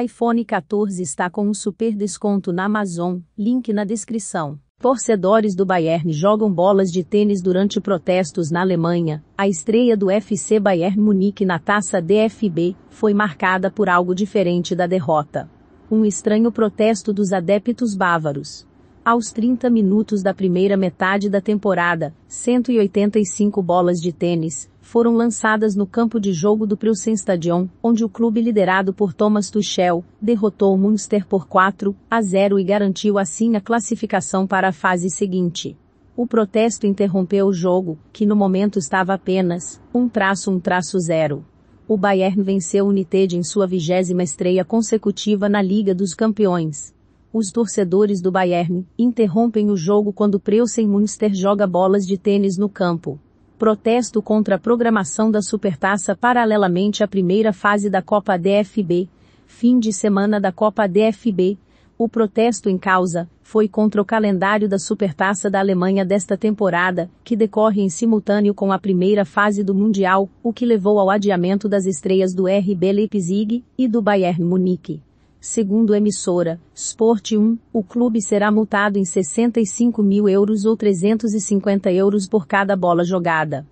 iPhone 14 está com um super desconto na Amazon, link na descrição. Torcedores do Bayern jogam bolas de tênis durante protestos na Alemanha. A estreia do FC Bayern Munique na taça DFB foi marcada por algo diferente da derrota. Um estranho protesto dos adeptos bávaros. Aos 30 minutos da primeira metade da temporada, 185 bolas de tênis, foram lançadas no campo de jogo do Stadion, onde o clube liderado por Thomas Tuchel derrotou o Munster por 4 a 0 e garantiu assim a classificação para a fase seguinte. O protesto interrompeu o jogo, que no momento estava apenas 1 traço 1 traço 0. O Bayern venceu o United em sua vigésima estreia consecutiva na Liga dos Campeões. Os torcedores do Bayern interrompem o jogo quando Preußen Munster joga bolas de tênis no campo. Protesto contra a programação da Supertaça paralelamente à primeira fase da Copa DFB. Fim de semana da Copa DFB. O protesto em causa foi contra o calendário da Supertaça da Alemanha desta temporada, que decorre em simultâneo com a primeira fase do Mundial, o que levou ao adiamento das estreias do RB Leipzig e do Bayern Munique. Segundo a emissora, Sport 1, o clube será multado em 65 mil euros ou 350 euros por cada bola jogada.